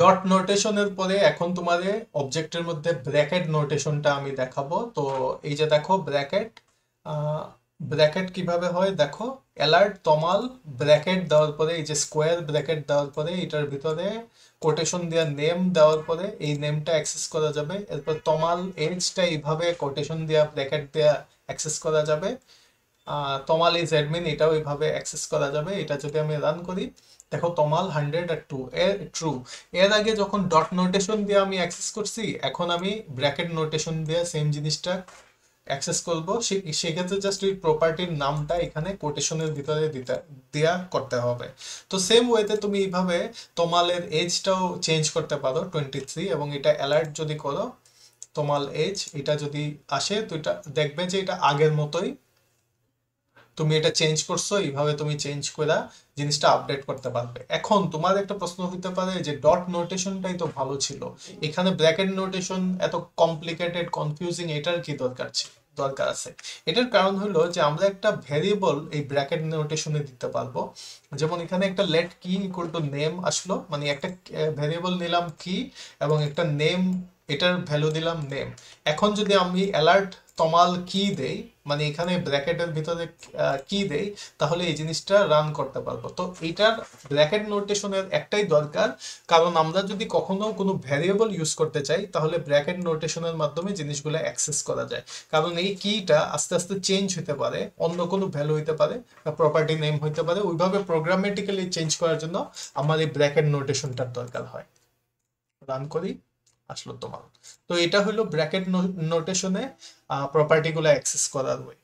dot নোটেশনের পরে এখন তোমাদের অবজেক্টের মধ্যে ব্র্যাকেট নোটেশনটা আমি দেখাবো তো এই যে দেখো ব্র্যাকেট ব্র্যাকেট কিভাবে হয় দেখো অ্যালার্ট তমাল ব্র্যাকেট দেওয়ার পরে এই যে স্কোয়ার ব্র্যাকেট দেওয়ার পরে এটার ভিতরে কোটেশন দেওয়া নেম দেওয়ার পরে এই নেমটা অ্যাক্সেস করা যাবে এরপর তমাল এজটা এইভাবে কোটেশন দেওয়া ব্র্যাকেট দেওয়া অ্যাক্সেস করা যাবে তমাল এই জেডমিন এটাও এইভাবে অ্যাক্সেস করা যাবে এটা যদি আমি রান করি দেখো তমাল হান্ড্রেড আর টু এ ট্রু এর আগে যখন ডট নোটেশন দিয়ে আমি অ্যাক্সেস করছি এখন আমি ব্র্যাকেট নোটেশন দিয়ে সেম জিনিসটা অ্যাক্সেস করবো সেক্ষেত্রে জাস্ট ওই প্রপার্টির নামটা এখানে কোটেশনের ভিতরে দিতে দেয়া করতে হবে তো সেম ওয়েতে তুমি এইভাবে তোমালের এজটাও চেঞ্জ করতে পারো টোয়েন্টি থ্রি এবং এটা অ্যালার্ট যদি করো তোমাল এজ এটা যদি আসে তো এটা দেখবে যে এটা আগের মতোই তুমি এটা চেঞ্জ করছো এইভাবে তুমি চেঞ্জ করে জিনিসটা আপডেট করতে পারবে এখন তোমার একটা প্রশ্ন হইতে পারে যে ডট নোটেশনটাই তো ভালো ছিল এখানে ব্র্যাকেট নোটেশন এত কমপ্লিকেটেড কনফিউজিং এটার কি দরকার ছিল দরকার আছে এটার কারণ হলো যে আমরা একটা ভেরিয়েবল এই ব্র্যাকেট নোটেশনে দিতে পারবো যেমন এখানে একটা লেট কি ইকুয়াল টু নেম আসলো মানে একটা ভেরিয়েবল নিলাম কি এবং একটা নেম এটার ভ্যালু দিলাম নেম এখন যদি আমি অ্যালার্ট তমাল কি দেই মানে এখানে ব্র্যাকেটের ভিতরে কি দেই তাহলে এই জিনিসটা রান করতে পারবো তো এটার ব্র্যাকেট নোটেশনের একটাই দরকার কারণ আমরা যদি কখনো কোনো ভ্যারিয়েবল ইউজ করতে চাই তাহলে ব্র্যাকেট নোটেশনের মাধ্যমে জিনিসগুলো অ্যাক্সেস করা যায় কারণ এই কিটা আস্তে আস্তে চেঞ্জ হতে পারে অন্য কোনো ভ্যালু হইতে পারে প্রপার্টি নেম হইতে পারে ওইভাবে প্রোগ্রামেটিক্যালি চেঞ্জ করার জন্য আমার এই ব্র্যাকেট নোটেশনটার দরকার হয় রান করি আসলো তোমার তো এটা হলো ব্র্যাকেট নোটেশনে প্রপার্টিগুলো অ্যাক্সেস করার ওয়ে